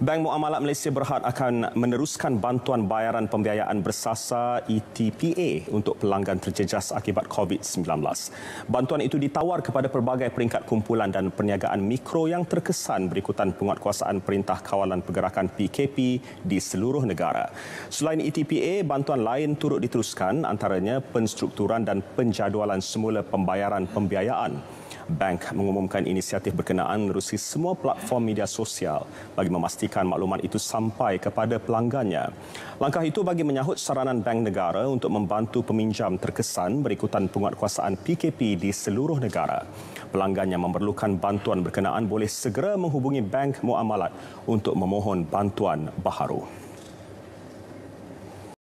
Bank Muamalat Malaysia Berhad akan meneruskan bantuan bayaran pembiayaan bersasa ETPA untuk pelanggan terjejas akibat COVID-19. Bantuan itu ditawar kepada pelbagai peringkat kumpulan dan perniagaan mikro yang terkesan berikutan penguatkuasaan Perintah Kawalan Pergerakan PKP di seluruh negara. Selain ETPA, bantuan lain turut diteruskan antaranya penstrukturan dan penjadualan semula pembayaran pembiayaan bank mengumumkan inisiatif berkenaan menerusi semua platform media sosial bagi memastikan makluman itu sampai kepada pelanggannya. Langkah itu bagi menyahut saranan bank negara untuk membantu peminjam terkesan berikutan penguatkuasaan PKP di seluruh negara. Pelanggan yang memerlukan bantuan berkenaan boleh segera menghubungi bank muamalat untuk memohon bantuan baharu.